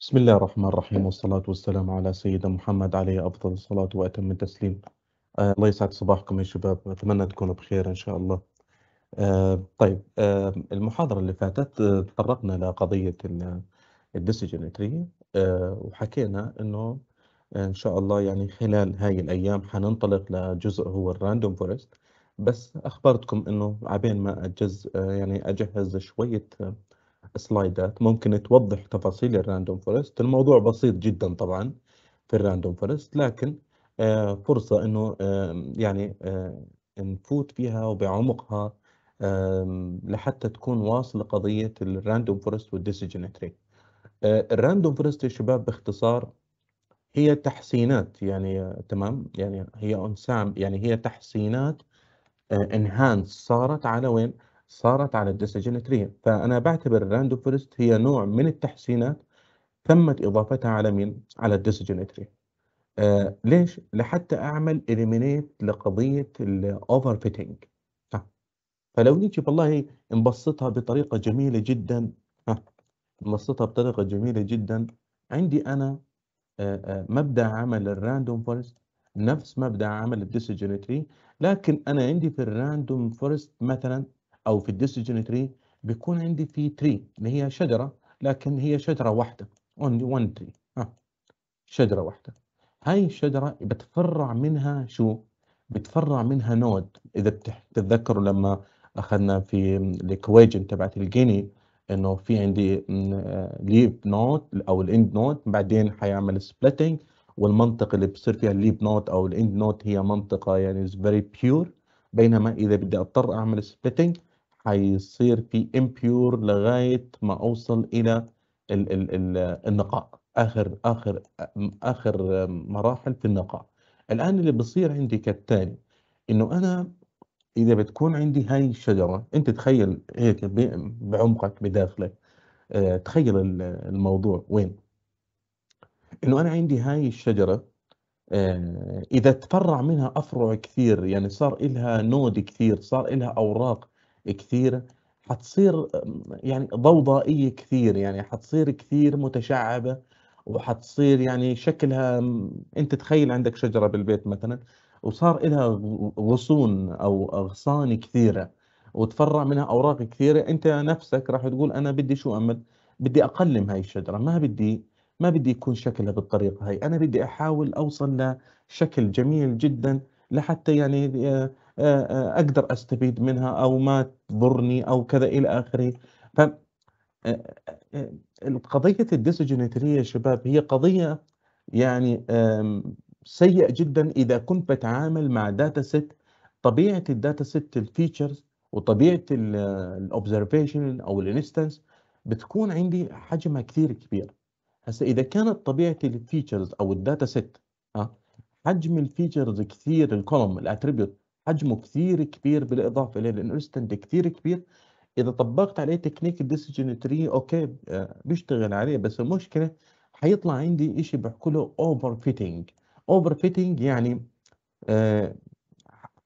بسم الله الرحمن الرحيم والصلاة والسلام على سيدنا محمد عليه أفضل الصلاة وأتم التسليم آه الله يسعد صباحكم يا شباب أتمنى تكونوا بخير إن شاء الله آه طيب آه المحاضرة اللي فاتت آه تطرقنا لقضية الديسيجنتري آه وحكينا أنه آه، إن شاء الله يعني خلال هاي الأيام حننطلق لجزء هو الراندوم فورست بس أخبرتكم أنه عبين ما أجز آه يعني أجهز شوية آه سلايدات ممكن توضح تفاصيل الراندوم فورست الموضوع بسيط جدا طبعا في الراندوم فورست لكن آه، فرصة انه يعني آه، نفوت فيها وبعمقها لحتى تكون واصلة قضية الراندوم فورست تري آه، الراندوم فورست يا شباب باختصار هي تحسينات يعني تمام يعني هي انسام يعني هي تحسينات انهانس صارت على وين؟ صارت على الديسيجن تري فأنا بعتبر الراندوم فورست هي نوع من التحسينات تمت إضافتها على مين؟ على الديسيجن تري آه ليش؟ لحتى أعمل إليمينيت لقضية الأوفر فيتنج فلو نيجي والله نبسطها بطريقة جميلة جدا نبسطها بطريقة جميلة جدا عندي أنا آه، آه، مبدأ عمل الراندوم فورست نفس مبدأ عمل تري لكن أنا عندي في الراندوم فورست مثلا او في الديسجن تري بيكون عندي في تري اللي هي شجره لكن هي شجره واحده اونلي وان تري شجره واحده هاي الشجره بتفرع منها شو بتفرع منها نود اذا بتتذكروا لما اخذنا في الكويجن تبعت الجيني انه في عندي ليف نود او الاند نود بعدين حيعمل سبلتنج والمنطقه اللي بصير فيها الليب نوت او الاند نوت هي منطقه يعني از فيري بيور بينما اذا بدي اضطر اعمل سبلتنج هيصير في امبيور لغايه ما اوصل الى ال ال الـ النقاء اخر اخر اخر مراحل في النقاء الان اللي بصير عندي كالتالي انه انا اذا بتكون عندي هاي الشجره انت تخيل هيك بعمقك بداخلك آه، تخيل الموضوع وين انه انا عندي هاي الشجره آه، اذا تفرع منها افرع كثير يعني صار لها نود كثير صار لها اوراق كثيره حتصير يعني ضوضائيه كثير يعني حتصير كثير متشعبه وحتصير يعني شكلها انت تخيل عندك شجره بالبيت مثلا وصار لها غصون او اغصان كثيره وتفرع منها اوراق كثيره انت نفسك راح تقول انا بدي شو امد بدي اقلم هاي الشجره ما بدي ما بدي يكون شكلها بالطريقه هاي انا بدي احاول اوصل لشكل جميل جدا لحتى يعني آه، آه، آه، اقدر استفيد منها او ما تضرني او كذا الى اخره ف قضيه الديسوجينيتريه يا شباب هي قضيه يعني سيئه جدا اذا كنت بتعامل مع داتا سيت طبيعه الداتا سيت الفيتشرز وطبيعه الاوبزرفيشن آه، او الانستنس بتكون عندي حجمها كثير كبير هسه اذا كانت طبيعه الفيتشرز او الداتا آه، سيت حجم الفيتشرز كثير الكولوم الاتريبيوت حجمه كثير كبير بالاضافه الى الانستنت كثير كبير اذا طبقت عليه تكنيك الديسجن تري اوكي آه، بيشتغل عليه بس المشكله حيطلع عندي شيء بحكوا له اوفر فيتنج اوفر فيتنج يعني آه،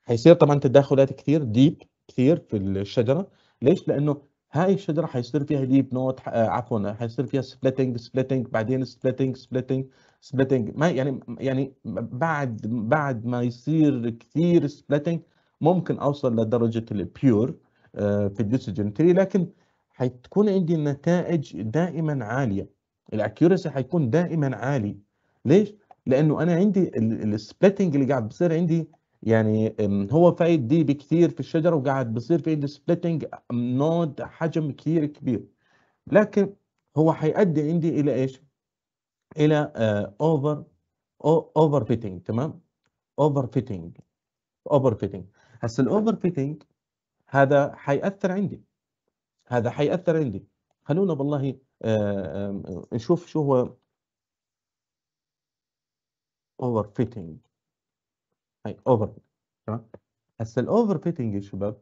حيصير طبعا تداخلات كثير ديب كثير في الشجره ليش لانه هاي الشجره حيصير فيها ديب نوت آه، عفوا حيصير فيها سبلتنج سبلتنج بعدين سبلتنج سبلتنج سبلتنج ما يعني يعني بعد بعد ما يصير كثير سبلتنج ممكن اوصل لدرجه البيور آه، في الديسجن تري لكن حتكون عندي النتائج دائما عاليه الاكيورسي حيكون دائما عالي ليش؟ لانه انا عندي السبلتنج اللي قاعد بصير عندي يعني هو فايد دي بكثير في الشجره وقاعد بصير في عنده سبلتنج نود حجم كثير كبير لكن هو حيؤدي عندي الى ايش؟ الى اوفر اوفر فيتنج تمام؟ اوفر فيتنج اوفر فيتنج هسه الاوفر فيتنج هذا حيأثر عندي هذا حيأثر عندي خلونا والله آه، نشوف شو هو اوفر فيتنج هاي اوفر تمام هسه الاوفر فيتنج يا شباب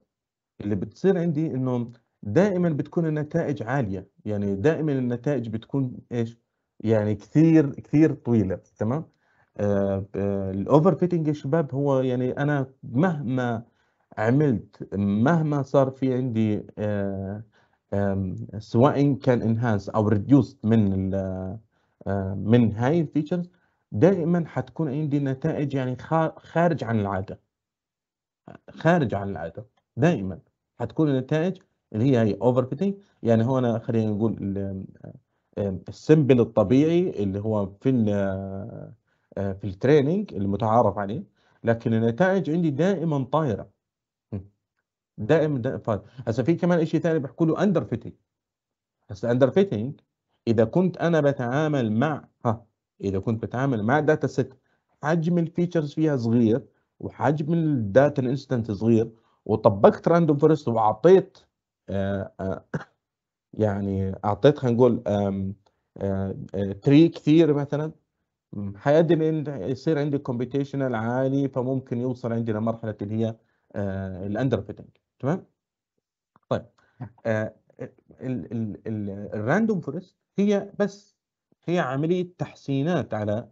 اللي بتصير عندي انه دائما بتكون النتائج عاليه يعني دائما النتائج بتكون ايش يعني كثير كثير طويله تمام آه، آه، الاوفر فيتنج يا شباب هو يعني انا مهما عملت مهما صار في عندي آه، سواء كان انهانس او ريديوست من من هاي الفيتشرز دائما حتكون عندي نتائج يعني خارج عن العاده خارج عن العاده دائما حتكون النتائج اللي هي هي اوفر فيتنج يعني هو انا خلينا نقول السمبل الطبيعي اللي هو في آه، في التريننج المتعارف عليه لكن النتائج عندي دائما طايره دائما فاضي طايره هسه في كمان شيء ثاني بحكوا له اندر فيتنج هسه اندر فيتنج اذا كنت انا بتعامل مع ها اذا كنت بتعامل مع داتا ست حجم الفيتشرز فيها صغير وحجم الداتا الانستنت صغير وطبقت راندوم فورست واعطيت آه، آه، يعني اعطيت خلينا نقول تري آه، كثير مثلا حيؤدي يصير عندي كومبيتيشنال عالي فممكن يوصل عندي لمرحله اللي هي الاندر فيتنج تمام؟ طيب الراندوم فورست هي بس هي عملية تحسينات على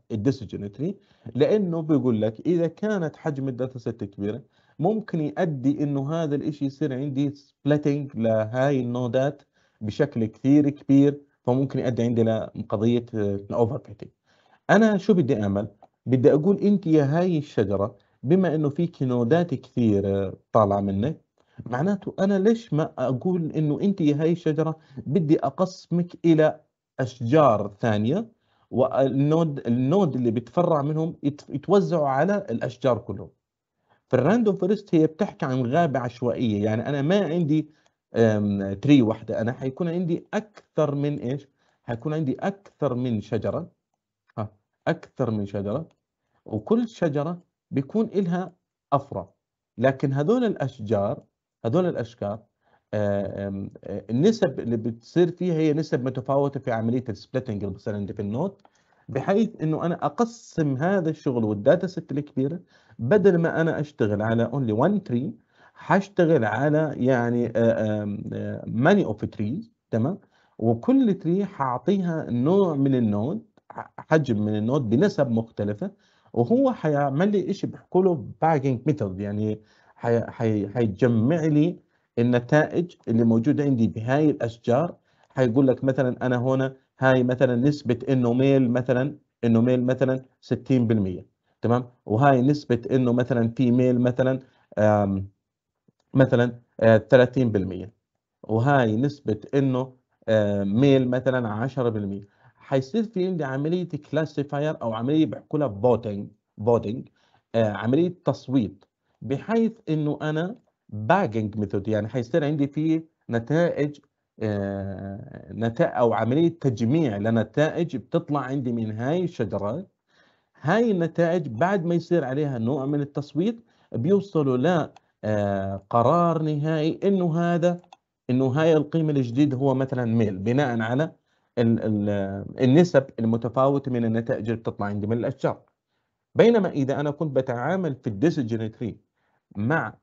تري لأنه بيقول لك إذا كانت حجم الداتا سيت كبيرة ممكن يؤدي إنه هذا الإشي يصير عندي سبلتنج لهاي النودات بشكل كثير كبير فممكن يؤدي عندي لقضية الأوفر فيتنج أنا شو بدي أعمل؟ بدي أقول أنت يا هاي الشجرة بما إنه فيك نودات كثير آه، طالعة منك معناته أنا ليش ما أقول إنه أنت يا هاي الشجرة بدي أقسمك إلى اشجار ثانيه والنود النود اللي بيتفرع منهم يتوزعوا على الاشجار كلهم فالراندوم فورست هي بتحكي عن غابه عشوائيه يعني انا ما عندي تري واحده انا حيكون عندي اكثر من ايش حيكون عندي اكثر من شجره ها اكثر من شجره وكل شجره بيكون لها افرع لكن هذول الاشجار هذول الاشجار آه، آه، النسب اللي بتصير فيها هي نسب متفاوته في عمليه السبلتنج مثلا في النود بحيث انه انا اقسم هذا الشغل والداتا سيت الكبيره بدل ما انا اشتغل على اونلي 1 تري هشتغل على يعني ماني اوف تريز تمام وكل تري حاعطيها نوع من النود حجم من النود بنسب مختلفه وهو حيعمل لي شيء بيحكوا له باجنج ميثود يعني حيجمع لي النتائج اللي موجوده عندي بهاي الاشجار حيقول لك مثلا انا هنا هاي مثلا نسبه انه ميل مثلا انه ميل مثلا 60% تمام وهاي نسبه انه مثلا في ميل مثلا مثلا 30% آه، وهاي نسبه انه آه، ميل مثلا 10% حيصير في عندي عمليه كلاسيفاير او عمليه بحكوا لها فوتنج فوتنج عمليه تصويت بحيث انه انا باجنج ميثود يعني حيصير عندي في نتائج آه، نتائج او عمليه تجميع لنتائج بتطلع عندي من هاي الشجره هاي النتائج بعد ما يصير عليها نوع من التصويت بيوصلوا آه، قرار نهائي انه هذا انه هاي القيمه الجديده هو مثلا ميل بناء على النسب المتفاوته من النتائج اللي بتطلع عندي من الاشجار بينما اذا انا كنت بتعامل في الديسجن تري مع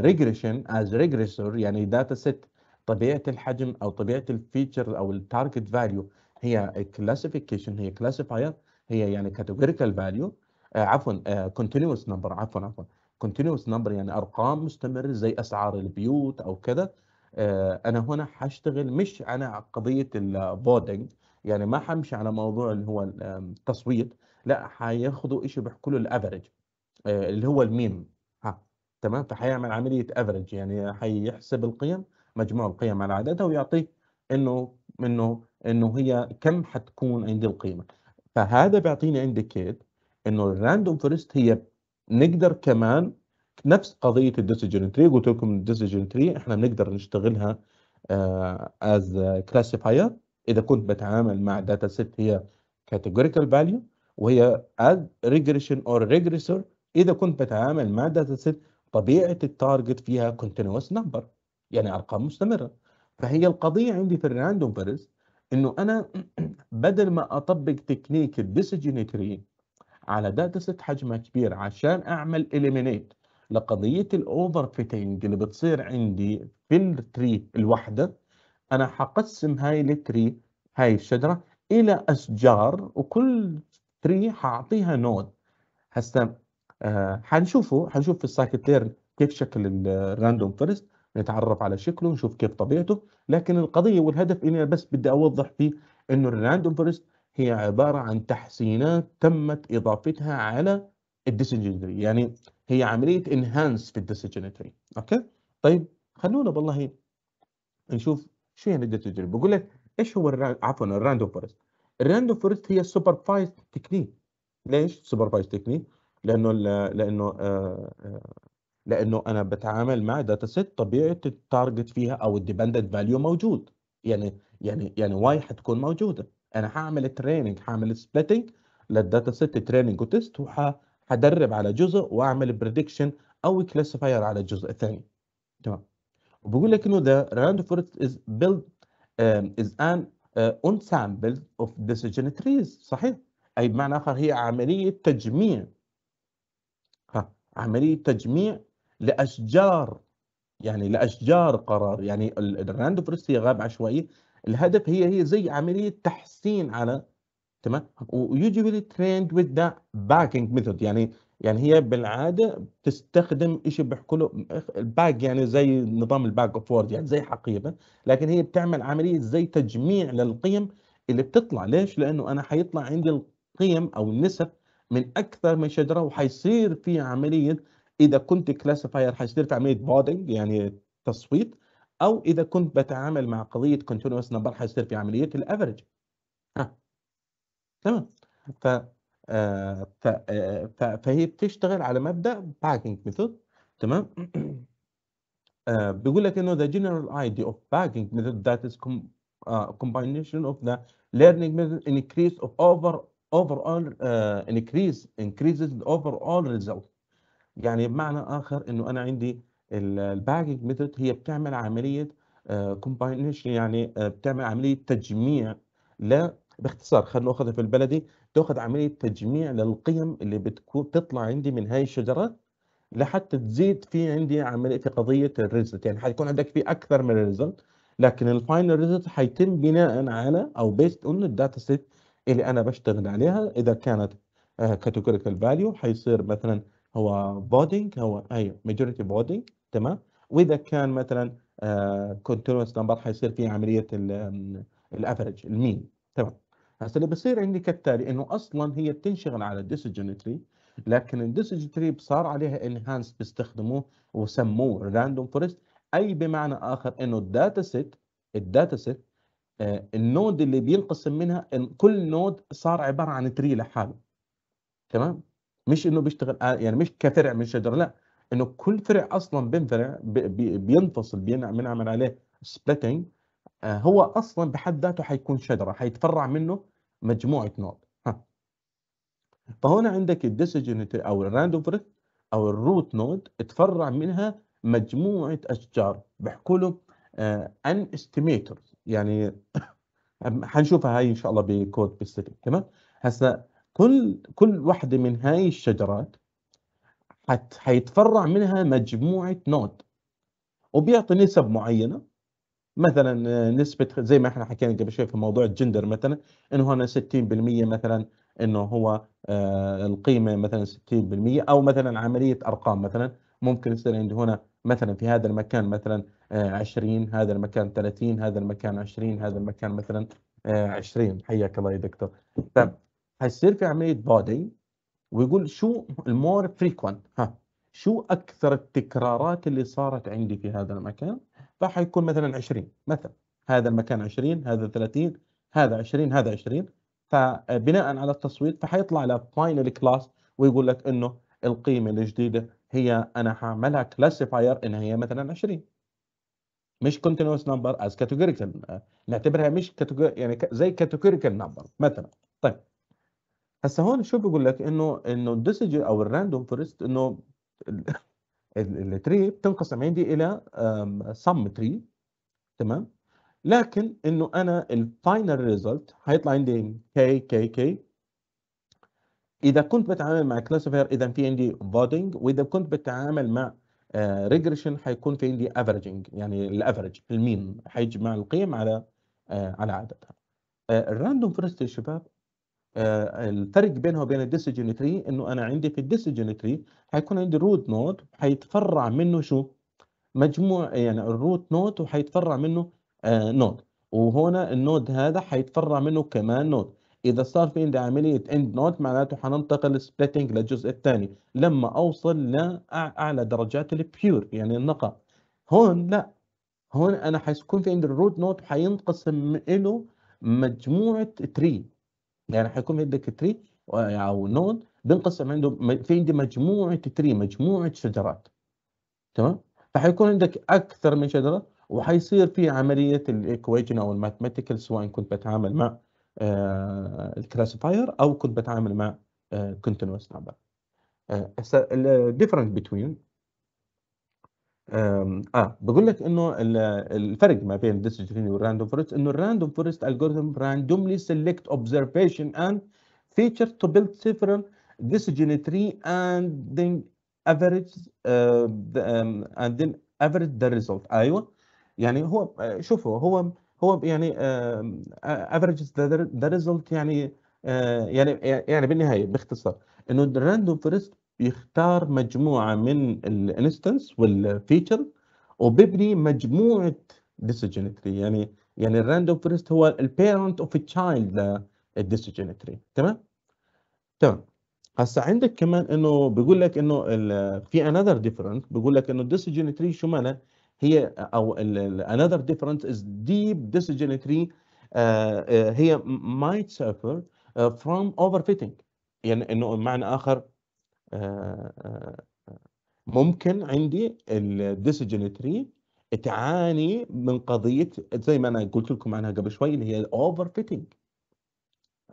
ريجريشن از ريجريسور يعني داتا سيت طبيعه الحجم او طبيعه الفيتشر او التارجت فاليو هي كلاسيفيكيشن هي كلاسيفاير هي يعني كاتيجوريكال آه، فاليو عفوا كونتينوس آه، نمبر عفوا عفوا كونتينوس نمبر يعني ارقام مستمره زي اسعار البيوت او كذا آه، انا هنا حاشتغل مش على قضيه الفودنج يعني ما حمشي على موضوع اللي هو التصويت لا حياخذوا شيء بيحكوا له الافرج اللي هو الميم تمام فحيعمل عمليه افريج يعني حيحسب القيم مجموع القيم على عددها ويعطيك انه انه انه هي كم حتكون عندي القيمه فهذا بيعطيني انديكيت انه الراندوم فورست هي نقدر كمان نفس قضيه الديسيجن تري قلت لكم الديسيجن تري احنا بنقدر نشتغلها از آه، كلاسيفاير اذا كنت بتعامل مع داتا سيت هي كاتيجوريكال فاليو وهي از ريجريشن اور ريجريسور اذا كنت بتعامل مع داتا سيت طبيعه التارجت فيها كونتينوس نمبر يعني ارقام مستمره فهي القضيه عندي في الراندوم بيرز انه انا بدل ما اطبق تكنيك الديسجينيتري على داتا ست حجمها كبير عشان اعمل اليمينيت لقضيه الاوفر فيتنج اللي بتصير عندي في التري الوحده انا حقسم هاي التري هاي الشجره الى اشجار وكل تري حاعطيها نود هسه آه، حنشوفه حنشوف في السايكت ليرن كيف شكل الراندوم فورست نتعرف على شكله نشوف كيف طبيعته لكن القضيه والهدف اني بس بدي اوضح فيه انه الراندوم فورست هي عباره عن تحسينات تمت اضافتها على الديسجنري يعني هي عمليه انهانس في الديسجنري اوكي طيب خلونا والله نشوف شو يعني الديسجنري بقول لك ايش هو الرا... عفوا الراندوم فورست الراندوم فورست هي سوبرفايز تكنيك ليش سوبرفايز تكنيك لانه لانه آه، آه، لانه انا بتعامل مع داتا سيت طبيعه التارجت فيها او الديبندنت فاليو موجود يعني يعني يعني واي حتكون موجوده انا حاعمل تريننج حاعمل سبليتنج للداتا سيت تريننج وتست وحدرب على جزء واعمل بريدكشن او كلاسيفاير على الجزء الثاني تمام وبقول لك انه ذا راند فورست از بيلد از ان سامبل اوف ديسيجن تريز صحيح اي بمعنى اخر هي عمليه تجميع عمليه تجميع لاشجار يعني لاشجار قرار يعني الراند فريستي غاب عشوائي الهدف هي هي زي عمليه تحسين على تمام ويوجوالي تريند وذ ذا باكينج ميثود يعني يعني هي بالعاده بتستخدم شيء بيحكوا له الباك يعني زي نظام الباك اوف وورد يعني زي حقيبه لكن هي بتعمل عمليه زي تجميع للقيم اللي بتطلع ليش؟ لانه انا حيطلع عندي القيم او النسب من اكثر من شجره وحيصير في عمليه اذا كنت كلاسيفاير حيصير في عمليه بودنج يعني تصويت او اذا كنت بتعامل مع قضيه كونتينوس نمبر حيصير في عمليه الافرج تمام آه، آه، ف فهي بتشتغل على مبدا باكينج ميثود تمام آه، بيقول لك انه the general idea of packing method that is com, uh, combination of the learning method increase of over overall uh, increase increases the overall result يعني بمعنى اخر انه انا عندي الباكينج ميثود هي بتعمل عمليه كومباينيشن uh, يعني uh, بتعمل عمليه تجميع لا باختصار خلينا ناخذها في البلدي تاخذ عمليه تجميع للقيم اللي بتكون تطلع عندي من هاي الشجره لحتى تزيد في عندي عمليه في قضيه الريزلت يعني حيكون عندك في اكثر من الريزلت لكن الفاينل ريزلت حيتم بناء على او بيست اون الداتا سيت اللي انا بشتغل عليها اذا كانت كاتيجوريكال آه، فاليو حيصير مثلا هو فودينج هو اي ماجوريتي فودينج تمام واذا كان مثلا كونتينوس آه، نمبر حيصير في عمليه الافرج المين تمام هسه اللي بصير عندي كالتالي انه اصلا هي بتنشغل على تري لكن تري صار عليها انهانس بيستخدموه وسموه راندوم فورست اي بمعنى اخر انه الداتا سيت الداتا سيت آه، النود اللي بينقسم منها كل نود صار عباره عن تري لحاله تمام مش انه بيشتغل آه، يعني مش كفرع من شجره لا انه كل فرع اصلا بينفرع بينفصل بنعمل عليه سبليتنج آه، هو اصلا بحد ذاته حيكون شجره حيتفرع منه مجموعه نود فهنا عندك الديسجنتي او الراندوم فورست او الروت نود تفرع منها مجموعه اشجار بحكوا له ان استيميتورز يعني هنشوفها هاي ان شاء الله بكود بيسيفيك تمام هسا كل كل وحده من هاي الشجرات حت حيتفرع منها مجموعه نود وبيعطي نسب معينه مثلا آه، نسبه زي ما احنا حكينا قبل شوي في موضوع الجندر مثلا انه هنا 60% مثلا انه هو آه، القيمه مثلا 60% او مثلا عمليه ارقام مثلا ممكن يصير عندي هنا مثلا في هذا المكان مثلا 20 آه، هذا المكان 30 هذا المكان 20 هذا المكان مثلا 20 آه، حياك الله يا دكتور حيصير طيب، في عمليه بودي ويقول شو المور فريكونت ها شو اكثر التكرارات اللي صارت عندي في هذا المكان فحيكون مثلا 20 مثلا هذا المكان 20 هذا 30 هذا 20 هذا 20 فبناء على التصويت فحيطلع لك فاينل كلاس ويقول لك انه القيمه الجديده هي انا هعملها كلاسيفاير ان هي مثلا 20 مش كونتينوس نمبر از كاتيجوريكال نعتبرها مش كاتيجوري يعني زي كاتيجوريكال نمبر مثلا طيب هسه هون شو بيقول لك انه انه الديسجي او الراندوم فورست انه التري بتنقسم عندي الى سم تري تمام لكن انه انا الفاينل ريزلت هيطلع عندي كي كي كي اذا كنت بتعامل مع كلاسيفاير اذا في عندي بودنج واذا كنت بتعامل مع ريجريشن آه، حيكون في عندي افريجنج يعني الافرج المين حيجمع القيم على آه، على عددها آه، الراندوم فورست شباب الفرق بينها وبين الديسجن تري انه انا عندي في الديسجن تري حيكون عندي روت نود حيتفرع منه شو مجموع يعني الروت نود وحيتفرع منه نود وهنا النود هذا حيتفرع منه كمان نود اذا صار في عندي عمليه اند نوت معناته حننتقل سبليتنج للجزء الثاني لما اوصل لاعلى درجات البيور يعني النقاء هون لا هون انا حيكون في عندي الروت نوت حينقسم له مجموعه تري يعني حيكون عندك تري او نود بنقسم عنده في عندي مجموعه تري مجموعه شجرات تمام فحيكون عندك اكثر من شجره وحيصير في عمليه الايكويجن او الماثماتيكال سواء كنت بتعامل مع آه، الكلاسيفاير او كنت بتعامل مع كونتينوس نمبر هسه الديفرنت بتوين اه بقول لك انه الفرق ما بين الديسجيني والراندوم فورست انه الراندوم فورست الجوريثم راندوملي سيلكت اوبزرفيشن اند فيتشر تو بيلد different disgene tree and then average uh, the, um, and then average ايوه يعني هو آه، شوفوا هو هو يعني افريج ذا ريزلت يعني آه، يعني يعني بالنهايه باختصار انه الراندوم فورست بيختار مجموعه من الانستنس والفيتشر وبيبني مجموعه ديسيجن تري يعني يعني الراندوم فورست هو البيرنت اوف تشايلد للديسيجن تري تمام تمام هسا عندك كمان انه بيقول لك انه في انذر ديفرنت بيقول لك انه تري شو مالها هي او another difference is deep decision tree آه، آه، هي might suffer آه، from overfitting يعني انه بمعنى اخر ممكن عندي الديسجن تري تعاني من قضيه زي ما انا قلت لكم عنها قبل شوي اللي هي الاوفر فيتنج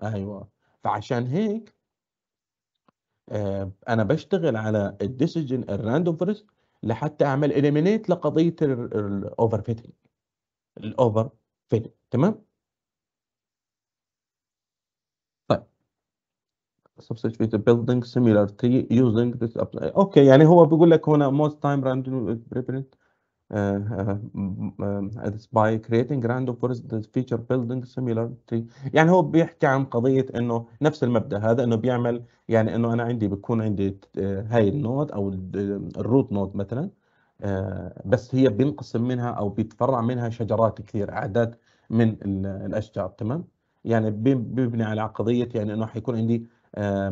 ايوه فعشان هيك انا بشتغل على الديسجن الراندوم فورست لحتى اعمل اليمينيت لقضيه الاوفر فيتنج الاوفر فيتنج تمام substitute the building similar tree using this اوكي okay, يعني هو بيقول لك هنا most time random preference آه، آه، آه، by creating random forest feature building similarity يعني هو بيحكي عن قضية انه نفس المبدأ هذا انه بيعمل يعني انه انا عندي بيكون عندي هاي النود او الروت نود مثلا بس هي بينقسم منها او بيتفرع منها شجرات كثير اعداد من الاشجار تمام يعني بيبني على قضية يعني انه حيكون عندي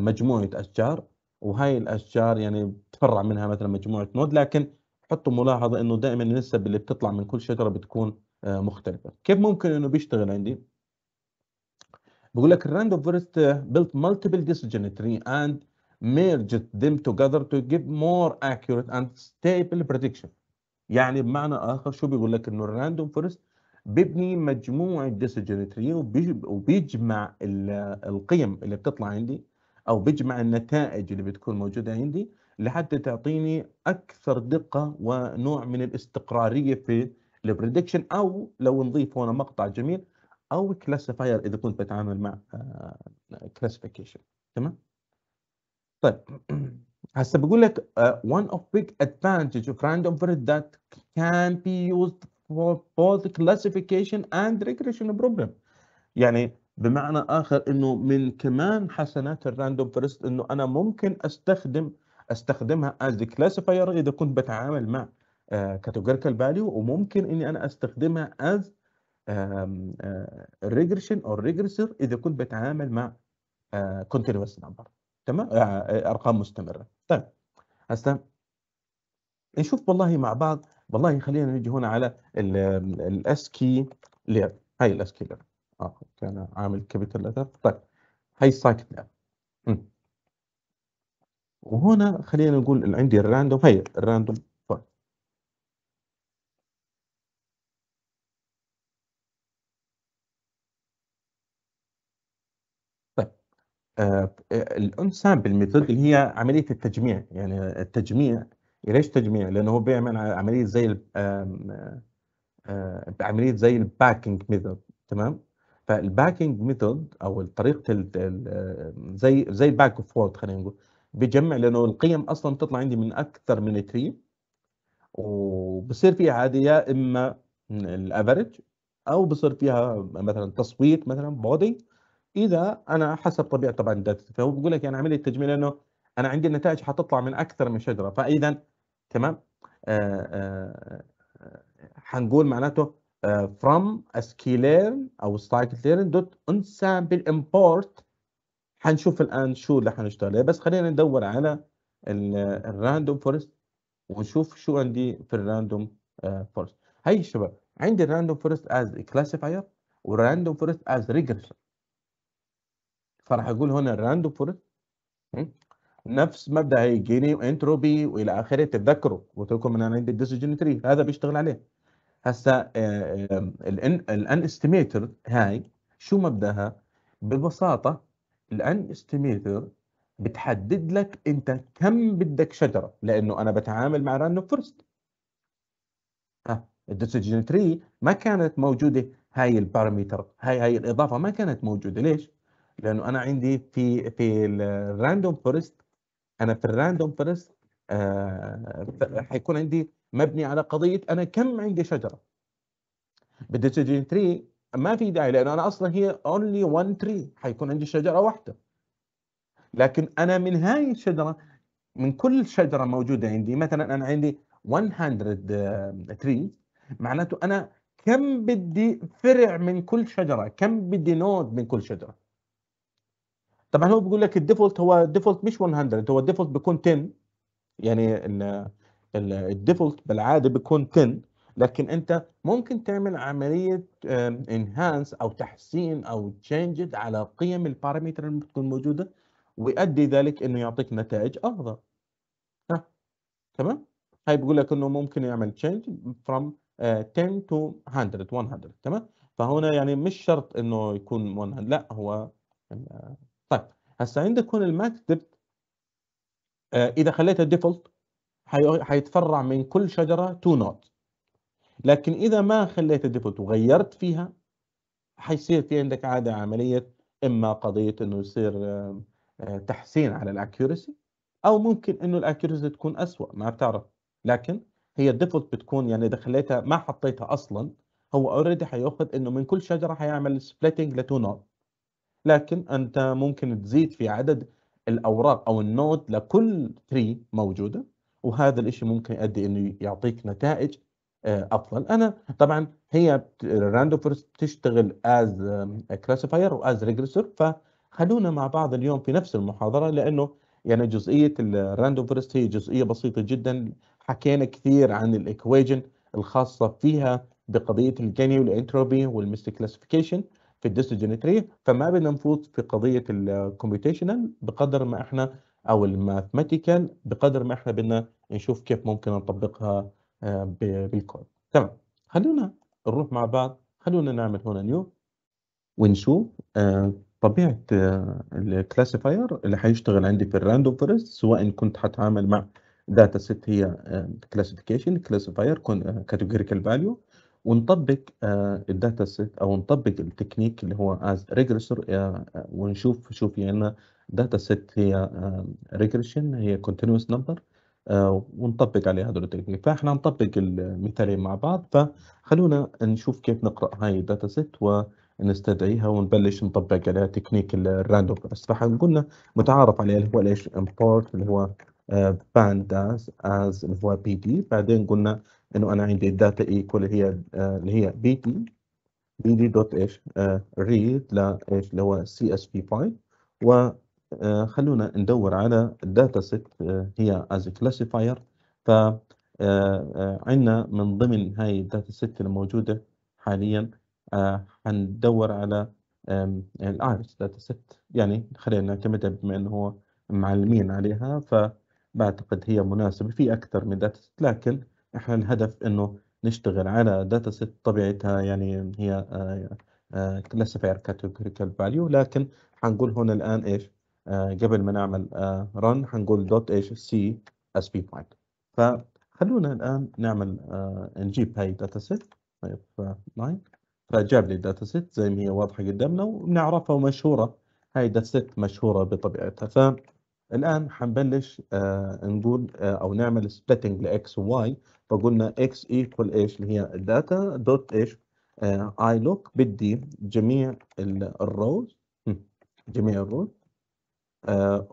مجموعة اشجار وهاي الاشجار يعني بتفرع منها مثلا مجموعة نود لكن حطوا ملاحظه انه دائما النسب اللي بتطلع من كل شجره بتكون آه، مختلفه كيف ممكن انه بيشتغل عندي بقول لك random فورست built multiple decision tree and merged them together to give more accurate and stable prediction يعني بمعنى اخر شو بيقول لك انه random فورست ببني مجموعه ديسيجن تري وبيجمع القيم اللي بتطلع عندي او بيجمع النتائج اللي بتكون موجوده عندي لحتى تعطيني اكثر دقه ونوع من الاستقراريه في البريدكشن او لو نضيف هنا مقطع جميل او كلاسيفاير اذا كنت بتعامل مع كلاسيفيكيشن آه، تمام طيب هسه بقول لك uh, one of big advantage of random variable that can be used for both classification and regression problem يعني بمعنى اخر انه من كمان حسنات الراندوم فيرست انه انا ممكن استخدم استخدمها از كلاسيفاير اذا كنت بتعامل مع كاتيجوريكال آه، فاليو وممكن اني انا استخدمها از ريجريشن او ريجريسر اذا كنت بتعامل مع كونتينوس آه، نمبر تمام آه، ارقام مستمره طيب هسه نشوف والله مع بعض والله خلينا نجي هنا على الاسكي لير هاي الاسكي لير اه كان عامل كابيتال لتر طيب هاي السايكت لير وهنا خلينا نقول عندي الراندوم هي الراندوم طيب آه، الانسامبل ميثود اللي هي عمليه التجميع يعني التجميع ليش تجميع؟ لانه هو بيعمل عمليه زي آه، آه، عمليه زي الباكينج ميثود تمام؟ فالباكينج ميثود او طريقه زي زي الباك اوف فورد خلينا نقول بجمع لانه القيم اصلا بتطلع عندي من اكثر من تري وبصير فيها عاديه اما الافرج او بصير فيها مثلا تصويت مثلا بودي اذا انا حسب طبيعه طبعا الداتا فهو بقول لك انا يعني عمليه تجميل لانه انا عندي النتائج حتطلع من اكثر من شجره فاذا تمام آه، آه، حنقول معناته آه، from a sklearn او scikit-learn dot ensemble import حنشوف الان شو اللي حنشتغل بس خلينا ندور على الراندوم فورست ونشوف شو عندي في الراندوم آه، فورست هاي الشباب عندي الراندوم فورست از كلاسيفاير والراندوم فورست از ريجريشن فراح اقول هنا الراندوم فورست نفس مبدا هيجيني وانتروبي والى اخره تتذكروا قلت لكم انا عندي تري هذا بيشتغل عليه هسه الان استيميتر هاي شو مبداها ببساطه الان استيميتر بتحدد لك انت كم بدك شجره لانه انا بتعامل مع راندوم فورست ها الديسيجن تري ما كانت موجوده هاي الباراميتر هاي هاي الاضافه ما كانت موجوده ليش؟ لانه انا عندي في في الراندوم فورست انا في الراندوم فورست آه حيكون عندي مبني على قضيه انا كم عندي شجره بالديسيجن تري ما في داعي لانه انا اصلا هي اونلي 1 تري حيكون عندي شجره واحده لكن انا من هاي الشجره من كل شجره موجوده عندي مثلا انا عندي 100 تري آه، معناته انا كم بدي فرع من كل شجره كم بدي نود من كل شجره طبعا هو بيقول لك الديفولت هو الديفولت مش 100 هو الديفولت بيكون 10 يعني الديفولت بالعاده بيكون 10 لكن انت ممكن تعمل عمليه انهانس او تحسين او تشينجد على قيم البارامتر اللي بتكون موجوده ويؤدي ذلك انه يعطيك نتائج افضل ها تمام هاي بقول لك انه ممكن يعمل تشينج فروم 10 تو 100 100 تمام فهنا يعني مش شرط انه يكون 100 لا هو آه، طيب هسه عندك هنا الماكس ديبت آه، اذا خليته ديفولت حيتفرع من كل شجره 2 نود لكن إذا ما خليت الديفولت وغيرت فيها حيصير في عندك عادة عملية إما قضية إنه يصير آه، آه، تحسين على الأكيورسي أو ممكن إنه الأكيورسي تكون أسوأ ما بتعرف لكن هي الديفولت بتكون يعني إذا خليتها ما حطيتها أصلا هو اوريدي حياخذ انه من كل شجره حيعمل سبليتنج لتو نود لكن انت ممكن تزيد في عدد الاوراق او النود لكل تري موجوده وهذا الشيء ممكن يؤدي انه يعطيك نتائج آه، افضل انا طبعا هي راندوم فورست تشتغل از كلاسيفاير واز ريجريسور فخلونا مع بعض اليوم في نفس المحاضره لانه يعني جزئيه الراندوم فورست هي جزئيه بسيطه جدا حكينا كثير عن الاكويجن الخاصه فيها بقضيه الجيني والانتروبي والميستيك كلاسيفيكيشن في الديستوجينيتري فما بدنا نفوت في قضيه الكمبيوتيشنال بقدر ما احنا او الماثماتيكال بقدر ما احنا بدنا نشوف كيف ممكن نطبقها آه، بالكود تمام خلونا نروح مع بعض خلونا نعمل هنا نيو ونشوف آه، طبيعة آه، الكلاسيفاير اللي هيشتغل عندي في الراندوم فورست سواء كنت هتعامل مع داتا ست هي كلاسيفيكيشن كلاسيفاير كاتيجوريكال فاليو ونطبق الداتا سيت او نطبق التكنيك اللي هو از ريجريسور ونشوف شوف يعني داتا سيت هي ريجريشن هي كونتينوس نمبر آه، ونطبق عليه هذول التكنيك فاحنا نطبق المثالين مع بعض فخلونا نشوف كيف نقرا هاي الداتا سيت ونستدعيها ونبلش نطبق عليها تكنيك الراندوم فورست قلنا متعارف عليه اللي هو ايش امبورت اللي هو بانداز آه، از اللي هو بي دي بعدين قلنا انه انا عندي الداتا ايكول اللي هي آه، اللي هي بي دي بي دي دوت ايش ريد لايش اللي هو سي اس بي فايل آه، خلونا ندور على الداتا آه، سيت هي از كلاسيفاير ف آه، عندنا من ضمن هاي الداتا سيت الموجوده حاليا حندور على الارس داتا سيت يعني خلينا نعتمدها بما انه هو معلمين عليها فبعتقد هي مناسبه في اكثر من داتا سيت لكن احنا الهدف انه نشتغل على داتا سيت طبيعتها يعني هي كلاسيفاير كاتيجوريكال فاليو لكن حنقول هنا الان ايش آه، قبل ما نعمل رن آه، هنقول دوت اتش سي اس بي فخلونا الان نعمل نجيب هاي الداتا سيت طيب لاين آه، فجاب لي الداتا سيت زي ما هي واضحه قدامنا وبنعرفها ومشهوره هاي الداتا سيت مشهوره بطبيعتها فالان حنبلش نقول او نعمل x لاكس وواي فقلنا اكس equal ايش اللي هي الداتا دوت ايش اي لوك بدي جميع الروز جميع الروز آه،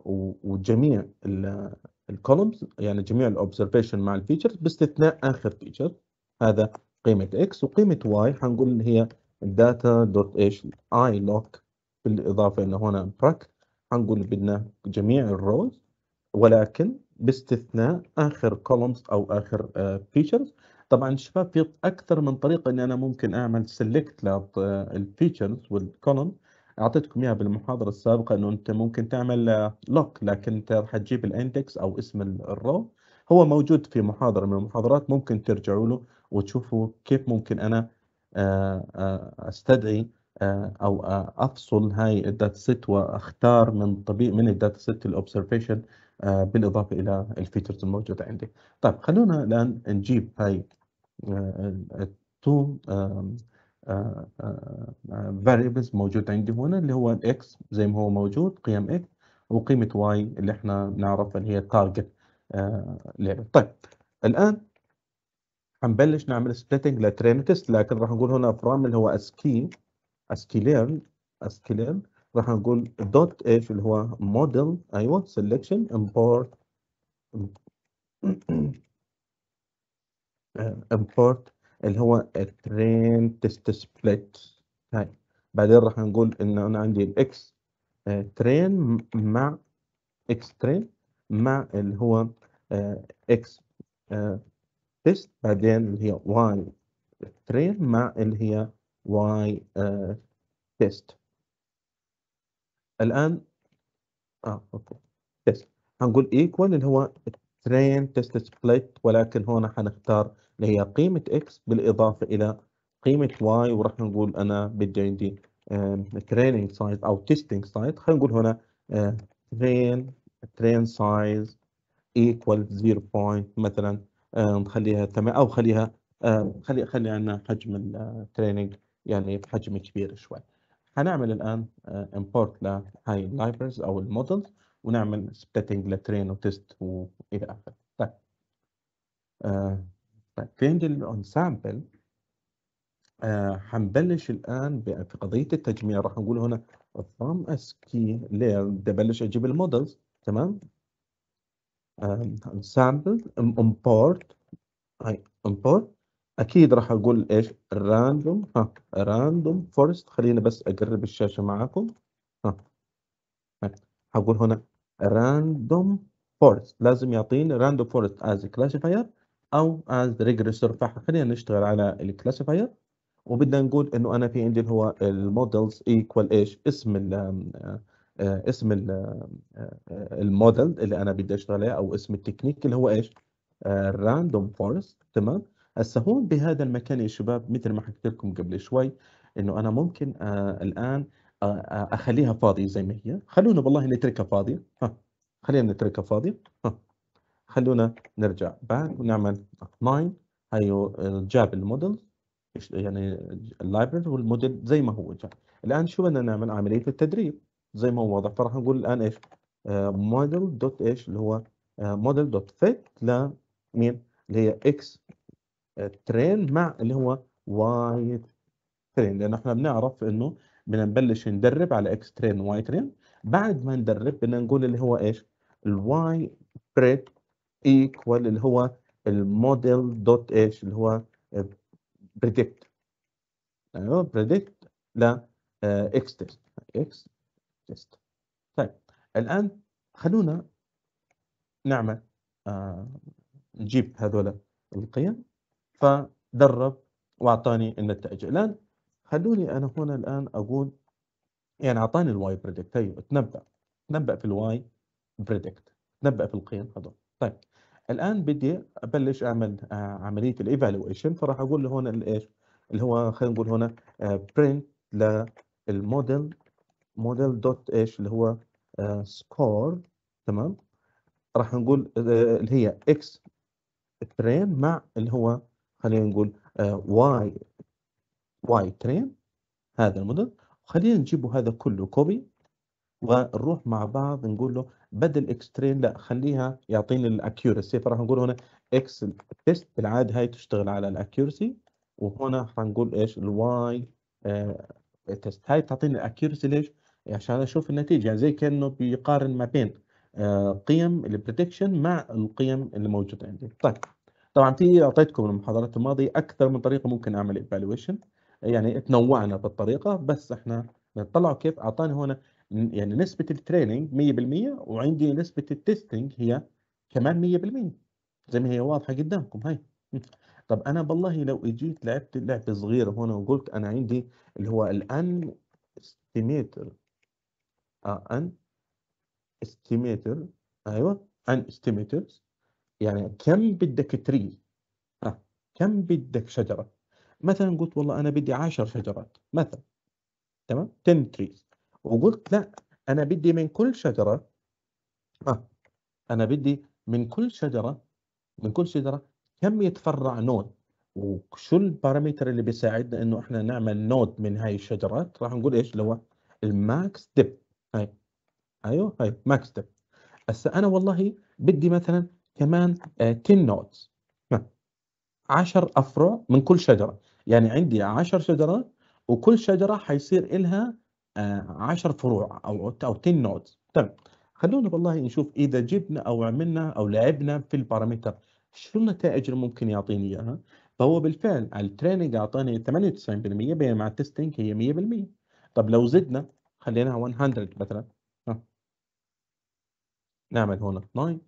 وجميع الكولومز يعني جميع الاوبزرفيشن مع الفيتشرز باستثناء اخر فيتشر هذا قيمه اكس وقيمه واي حنقول ان هي الداتا دوت ايش اي لوك بالاضافه انه هنا براك حنقول بدنا جميع الروز ولكن باستثناء اخر كولومز او اخر فيتشرز آه، طبعا شباب في اكثر من طريقه اني انا ممكن اعمل سيلكت للفيتشرز والكولوم اعطيتكم اياها بالمحاضره السابقه انه انت ممكن تعمل لوك آه، لكن انت راح تجيب الاندكس او اسم الرو هو موجود في محاضره من المحاضرات ممكن ترجعوا له وتشوفوا كيف ممكن انا آه، آه، استدعي او افصل هاي الداتا سيت واختار من طبيعي من الداتا سيت الاوبزرفيشن بالاضافه الى الفيتشرز الموجوده عندي. طيب خلونا الان نجيب هاي التو فاريبلز آه، آه، آه، موجود عندي هنا اللي هو الاكس زي ما هو موجود قيم اكس وقيمه واي اللي احنا بنعرف اللي هي التارجت لعبه طيب الان حنبلش نعمل splitting لترين تيست لكن راح نقول هنا فرام اللي هو اسكي اسكي ليرن اسكي ليرن راح نقول دوت اف اللي هو موديل ايوه سلكشن امبورت import اللي هو الترين test سبليت هاي بعدين راح نقول ان انا عندي الاكس آه، ترين مع اكس ترين مع اللي هو اكس آه، آه، test بعدين اللي هي واي ترين مع اللي هي واي test الان اه اوكي تيست هنقول ايكوال اللي هو train test split ولكن هنا حنختار اللي هي قيمة x بالإضافة إلى قيمة y وراح نقول أنا بدي عندي training size أو testing size خلينا نقول هنا آه، train train size equal 0. مثلا آه، نخليها تمام أو خليها آه، خلي خلي عنا حجم التريننج يعني بحجم كبير شوي. حنعمل الآن import لهاي اللايبرز أو المودلز ونعمل سبلتنج لترين وتست والى اخره طيب آه طيب فين الانسامبل آه حنبلش الان في قضيه التجميع راح نقول هنا الثام اس كي لير بدي ابلش اجيب المودلز تمام انسامبل امبورت هاي امبورت اكيد راح اقول ايش راندوم ها راندوم فورست خلينا بس اقرب الشاشه معاكم ها طيب. هقول هنا random forest لازم يعطيني random forest as classifier او as regressor فخلينا نشتغل على الكلاسيفاير وبدنا نقول انه انا في عندي اللي هو المودلز ايكوال ايش اسم ال آه، اسم ال آه، الموديل اللي انا بدي اشتغل عليه او اسم التكنيك اللي هو ايش راندوم آه، فورست تمام هسه هون بهذا المكان يا شباب مثل ما حكيت لكم قبل شوي انه انا ممكن آه الان اخليها فاضيه زي ما هي خلونا والله نتركها فاضيه ها خلينا نتركها فاضيه ها خلونا نرجع باك ونعمل ابلاين هي جاب الموديل يعني اللايبرري والموديل زي ما هو جاب الان شو بدنا نعمل عمليه التدريب زي ما هو واضح فراح نقول الان ايش موديل آه، دوت ايش اللي هو موديل دوت فيت لمين اللي هي اكس ترين مع اللي هو واي ترين لان احنا بنعرف انه بنبلش ندرب على اكس ترين واي ترين بعد ما ندرب بدنا نقول اللي هو ايش الواي بريد ايكوال اللي هو الموديل دوت ايش اللي هو بريدكت ايوه بريدكت ل اكس تيست اكس تيست طيب الان خلونا نعمل آه نجيب هذول القيم فدرب واعطاني النتائج الان خلوني انا هنا الان اقول يعني اعطاني الواي بريدكت ايوه اتنبأ اتنبأ في الواي بريدكت اتنبأ في القيم هذول طيب الان بدي ابلش اعمل آه، عمليه الايفالويشن فراح اقول له هون الايش اللي هو خلينا نقول هنا برنت للموديل موديل دوت ايش اللي هو سكور آه، تمام راح نقول آه، اللي هي اكس ترين مع اللي هو خلينا نقول واي واي ترين هذا المدن خلينا نجيبه هذا كله كوبي ونروح مع بعض نقول له بدل اكس ترين لا خليها يعطيني الاكيورسي فراح نقول هنا اكس تيست بالعاده هاي تشتغل على الاكيورسي وهنا حنقول ايش الواي تيست آه، هاي تعطيني الاكيورسي ليش؟ عشان اشوف النتيجه يعني زي كانه بيقارن ما بين آه، قيم البريدكشن مع القيم اللي موجوده عندي طيب طبعا في اعطيتكم المحاضرات الماضيه اكثر من طريقه ممكن اعمل ايفالويشن يعني تنوعنا بالطريقه بس احنا نطلعوا كيف اعطاني هنا يعني نسبه التريننج 100% وعندي نسبه التستنج هي كمان 100% زي ما هي واضحه قدامكم هاي طب انا بالله لو اجيت لعبت لعبه صغيره هنا وقلت انا عندي اللي هو الان استيميتر اه ان استيميتر ايوه ان استيميترز يعني كم بدك تري ها آه، كم بدك شجره مثلا قلت والله انا بدي 10 شجرات مثلا تمام 10 تريز وقلت لا انا بدي من كل شجره آه. انا بدي من كل شجره من كل شجره كم يتفرع نود وشو البارامتر اللي بيساعدنا انه احنا نعمل نود من هاي الشجرات راح نقول ايش اللي هو الماكس ديب هاي ايوه هاي ماكس ديب هسه انا والله بدي مثلا كمان 10 نودز 10 افرع من كل شجره يعني عندي 10 شجره وكل شجره حيصير إلها 10 آه، فروع او او 10 نودز طيب خلونا والله نشوف اذا جبنا او عملنا او لعبنا في البارامتر شو النتائج اللي ممكن يعطيني اياها؟ فهو بالفعل التريننج اعطاني 98% بينما التستنج هي 100% طب لو زدنا خليناها 100 مثلا ها. نعمل هنا 12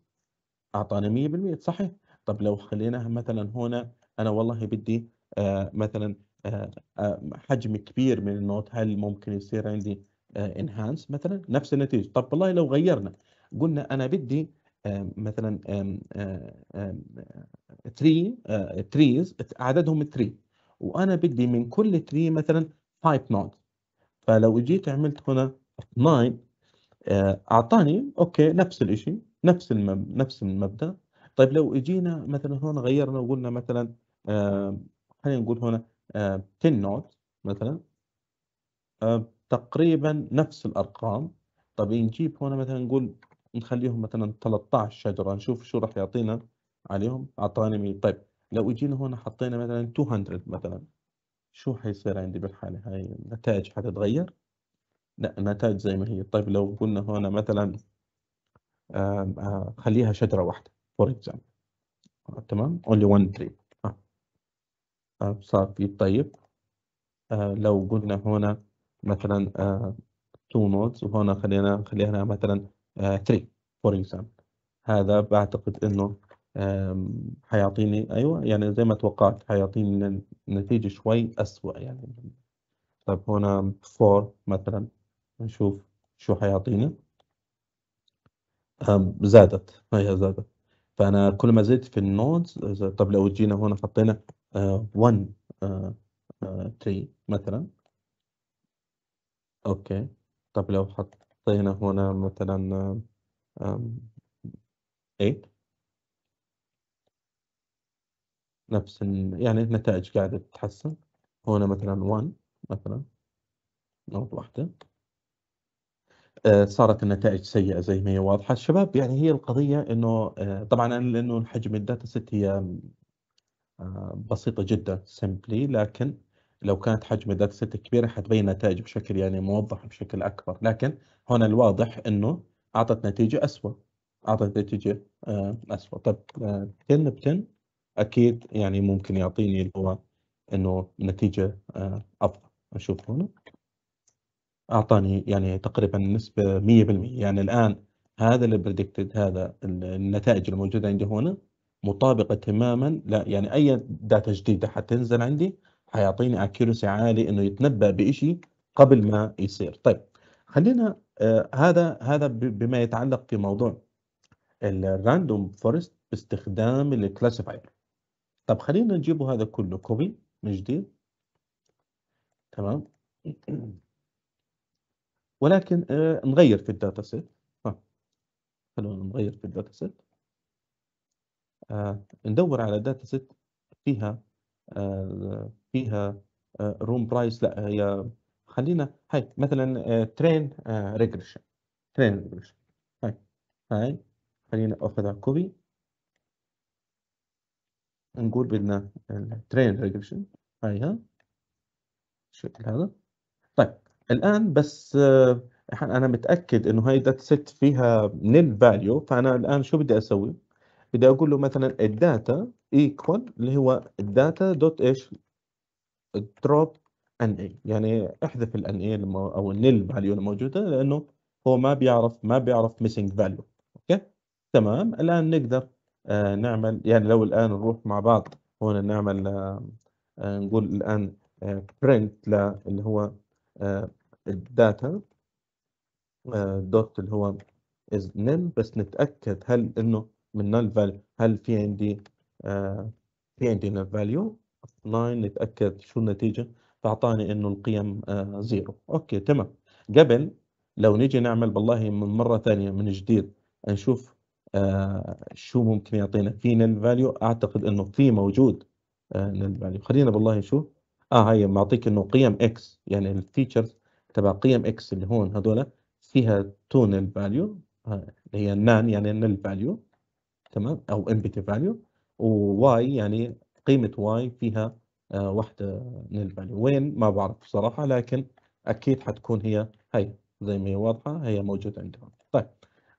اعطاني 100% صحيح طب لو خليناها مثلا هنا انا والله بدي آه، مثلا آه، آه، حجم كبير من النوت هل ممكن يصير عندي انهانس مثلا نفس النتيجه طب والله لو غيرنا قلنا انا بدي مثلا 3 تريز عددهم 3 وانا بدي من كل تري مثلا 5 نوت فلو جيت عملت هنا 9 اعطاني اوكي نفس الشيء نفس المب... نفس المبدا طيب لو اجينا مثلا هون غيرنا وقلنا مثلا خلينا نقول هنا 10 آه، نوت مثلا آه، تقريبا نفس الارقام طب إيه نجيب هنا مثلا نقول نخليهم مثلا 13 شجره نشوف شو راح يعطينا عليهم اعطاني 100 طيب لو اجينا هنا حطينا مثلا 200 مثلا شو حيصير عندي بالحاله هاي النتائج حتتغير لا النتائج زي ما هي طيب لو قلنا هنا مثلا آه، خليها شجره واحده فور اكزامبل تمام only one tree آه، صار في طيب آه، لو قلنا هنا مثلا 2 آه، نودز وهنا خلينا نخليها مثلا 3 فور اكزامبل هذا بعتقد انه حيعطيني ايوه يعني زي ما توقعت حيعطيني نتيجه شوي اسوء يعني طيب هنا 4 مثلا نشوف شو حيعطينا زادت هي زادت فانا كل ما زدت في النودز طب لو جينا هنا حطينا 1 تري uh, uh, مثلا اوكي طب لو حطينا هنا مثلا 8 نفس يعني النتائج قاعدة تتحسن هنا مثلا 1 مثلا نقطة واحدة آه، صارت النتائج سيئة زي ما هي واضحة الشباب يعني هي القضية انه آه، طبعا لانه حجم الداتا ست هي آه، بسيطة جدا سمبلي لكن لو كانت حجم الداتا سيت كبيرة حتبين نتائج بشكل يعني موضح بشكل أكبر لكن هنا الواضح أنه أعطت نتيجة أسوأ أعطت نتيجة آه، أسوأ طب 10 ب 10 أكيد يعني ممكن يعطيني اللي هو أنه نتيجة آه، أفضل نشوف هنا أعطاني يعني تقريبا نسبة 100% يعني الآن هذا اللي بريدكتد هذا النتائج الموجودة عندي هنا مطابقه تماما لا يعني اي داتا جديده حتنزل عندي حيعطيني اكيورسي عالي انه يتنبا بشيء قبل ما يصير طيب خلينا آه هذا هذا بما يتعلق في موضوع الراندوم فورست باستخدام الكلاسيفاير طب خلينا نجيب هذا كله كوبي من جديد تمام ولكن آه نغير في الداتا سيت خلونا نغير في الداتا سيت آه، ندور على داتا ست فيها آه، فيها روم آه، برايس لا هي خلينا هاي مثلا ترين ريجريشن ترين ريجريشن هاي هاي خلينا اخذها كوبي نقول بدنا ترين ريجريشن هاي ها الشكل هذا طيب الان بس انا متاكد انه هاي داتا سيت فيها نيل فاليو فانا الان شو بدي اسوي بدي اقول له مثلا الداتا ايكوال اللي هو الداتا دوت ايش دروب ان اي يعني احذف الان اي او النل فاليو اللي موجوده لانه هو ما بيعرف ما بيعرف ميسنج فاليو اوكي تمام الان نقدر آه نعمل يعني لو الان نروح مع بعض هنا نعمل آه, آه، نقول الان برنت آه اللي هو آه، الداتا آه، دوت اللي هو از نل بس نتاكد هل انه من نال فاليو هل في عندي آه، في في عندنا فاليو line نتأكد شو النتيجة فأعطاني إنه القيم زيرو آه، أوكي تمام قبل لو نيجي نعمل بالله من مرة ثانية من جديد نشوف آه، شو ممكن يعطينا في نال فاليو أعتقد إنه في موجود نال فاليو خلينا بالله نشوف آه هي معطيك إنه قيم إكس يعني الفيتشرز تبع قيم إكس اللي هون هذول فيها تو نل فاليو اللي هي النان يعني نل فاليو تمام او امبتي فاليو وواي يعني قيمه واي فيها آه، واحده من الفاليو وين ما بعرف بصراحه لكن اكيد حتكون هي هي زي ما هي واضحه هي موجوده عندنا طيب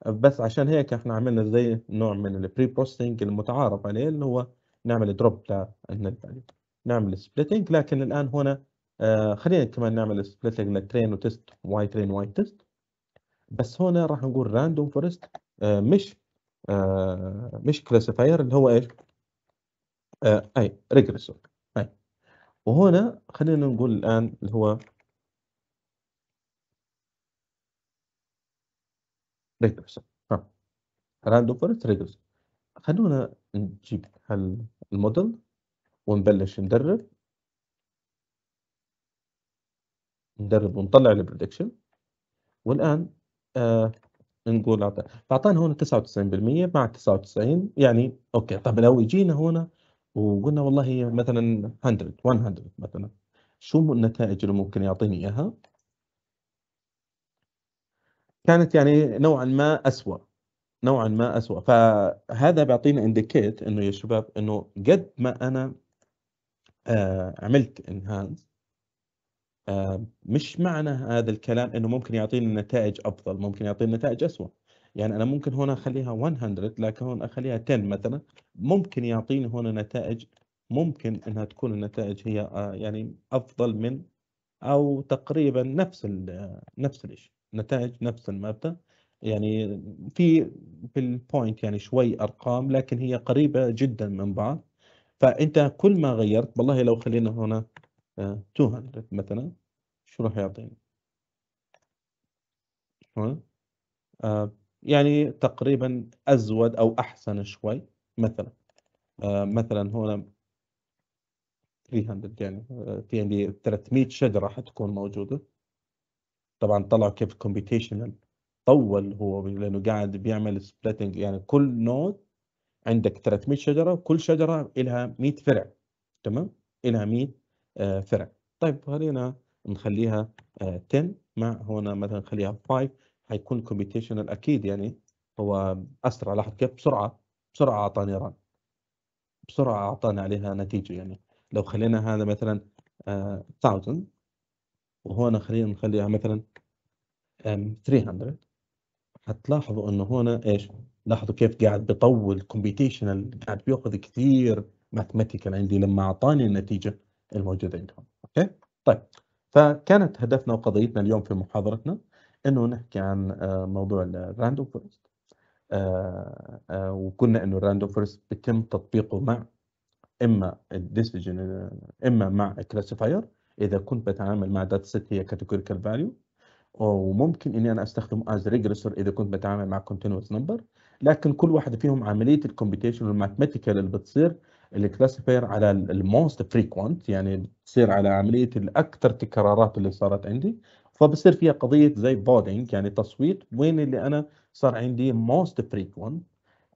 بس عشان هيك احنا عملنا زي نوع من البري بوستنج المتعارف عليه اللي هو نعمل دروب للنت فاليو نعمل سبليتنج لكن الان هنا آه، خلينا كمان نعمل سبليتنج لترين وتست واي ترين واي تيست بس هنا راح نقول راندوم آه، فورست مش مش كلاسيفاير اللي هو ايش؟ آه اي ريجريسور اي وهنا خلينا نقول الان اللي هو ريجريسور ها راندوم فورست ريجريسور خلونا نجيب الموديل ونبلش ندرب ندرب ونطلع البريدكشن والان آه نقول فاعطانا هنا 99% مع 99 يعني اوكي طب لو اجينا هنا وقلنا والله مثلا 100 100 مثلا شو النتائج اللي ممكن يعطيني اياها؟ كانت يعني نوعا ما اسوء نوعا ما اسوء فهذا بيعطينا انديكيت انه يا شباب انه قد ما انا آه، عملت انهانس آه، مش معنى هذا الكلام انه ممكن يعطيني نتائج افضل ممكن يعطيني نتائج اسوء يعني انا ممكن هنا اخليها 100 لكن هون اخليها 10 مثلا ممكن يعطيني هنا نتائج ممكن انها تكون النتائج هي آه، يعني افضل من او تقريبا نفس آه، نفس الشيء نتائج نفس المبدا يعني في في البوينت يعني شوي ارقام لكن هي قريبه جدا من بعض فانت كل ما غيرت والله لو خلينا هنا 200 آه، مثلا شو راح يعطيني آه، يعني تقريبا أزود أو أحسن شوي مثلا آه، مثلا هنا 300 يعني في عندي 300 شجرة حتكون موجودة طبعا طلع كيف كومبيتيشنال طول هو لأنه قاعد بيعمل سبلتنج يعني كل نود عندك 300 شجرة كل شجرة لها 100 فرع تمام إلها 100 آه، فرق طيب خلينا نخليها 10 آه، مع هنا مثلا نخليها 5 حيكون كومبيتيشنال اكيد يعني هو اسرع لاحظ كيف بسرعه بسرعه اعطاني ران بسرعه اعطاني عليها نتيجه يعني لو خلينا هذا مثلا 1000 آه، وهنا خلينا نخليها مثلا 300 هتلاحظوا انه هنا ايش لاحظوا كيف قاعد بطول كومبيتيشنال قاعد بياخذ كثير ماثماتيكال عندي لما اعطاني النتيجه الموجود عندهم اوكي طيب فكانت هدفنا وقضيتنا اليوم في محاضرتنا انه نحكي عن آه، موضوع الراندوم آه، فورست آه، وقلنا انه الراندوم فورست بيتم تطبيقه مع اما الديسيجن اما مع كلاسيفاير اذا كنت بتعامل مع داتا ست هي كاتيجوريكال فاليو وممكن اني انا استخدمه از ريجريسور اذا كنت بتعامل مع كونتينوس نمبر لكن كل واحده فيهم عمليه الكمبيوتيشن والماثماتيكال اللي بتصير الكلاسيفاير على الموست فريكونت يعني بتصير على عمليه الاكثر تكرارات اللي صارت عندي فبصير فيها قضيه زي فودينج يعني تصويت وين اللي انا صار عندي موست فريكونت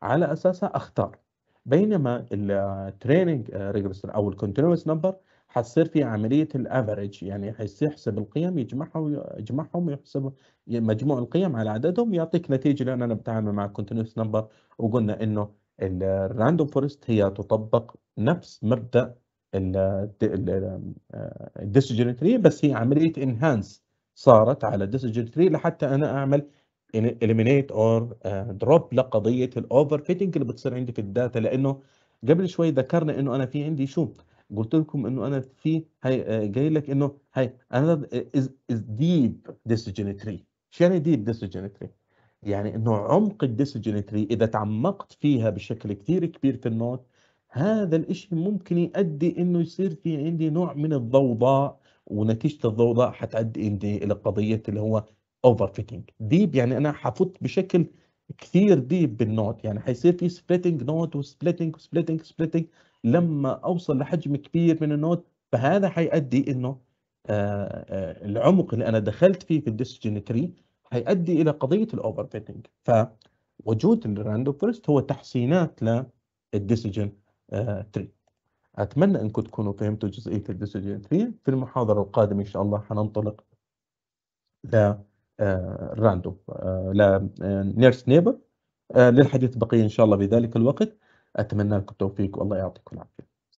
على اساسها اختار بينما التريننج ريجريسر آه، او الكونتينوس نمبر حتصير في عمليه الافريج يعني حيحسب القيم يجمعها يجمعهم ويحسب مجموع القيم على عددهم يعطيك نتيجه لان انا بتعامل مع كونتينوس نمبر وقلنا انه الراندوم فورست هي تطبق نفس مبدا الديسجن تري آه، بس هي عمليه انهانس صارت على الديسجن تري لحتى انا اعمل اليمينيت اور دروب لقضيه الاوفر فيتنج اللي بتصير عندي في الداتا لانه قبل شوي ذكرنا انه انا في عندي شو قلت لكم انه انا في هي جاي آه، لك انه هي انا از ديب ديسجن تري شو يعني ديب ديسجن تري يعني انه عمق الديسجنتري اذا تعمقت فيها بشكل كثير كبير في النوت هذا الاشي ممكن يؤدي انه يصير في عندي نوع من الضوضاء ونتيجه الضوضاء حتؤدي عندي الى قضيه اللي هو اوفر فيتنج ديب يعني انا حفوت بشكل كثير ديب بالنوت يعني حيصير في سبليتنج نوت وسبليتنج وسبليتنج سبليتنج لما اوصل لحجم كبير من النوت فهذا حيؤدي انه آآ آه، آآ آه، العمق اللي انا دخلت فيه في الديسجنتري هيؤدي الى قضيه الاوفر فيتنج فوجود الراندوم فورست هو تحسينات للديسيجن تري 3 اتمنى انكم تكونوا فهمتوا جزئيه الديسيجن 3 في المحاضره القادمه ان شاء الله حننطلق ل راندوم آه، آه، ل نيرس آه، نيبر للحديث بقيه ان شاء الله في ذلك الوقت اتمنى لكم التوفيق والله يعطيكم العافيه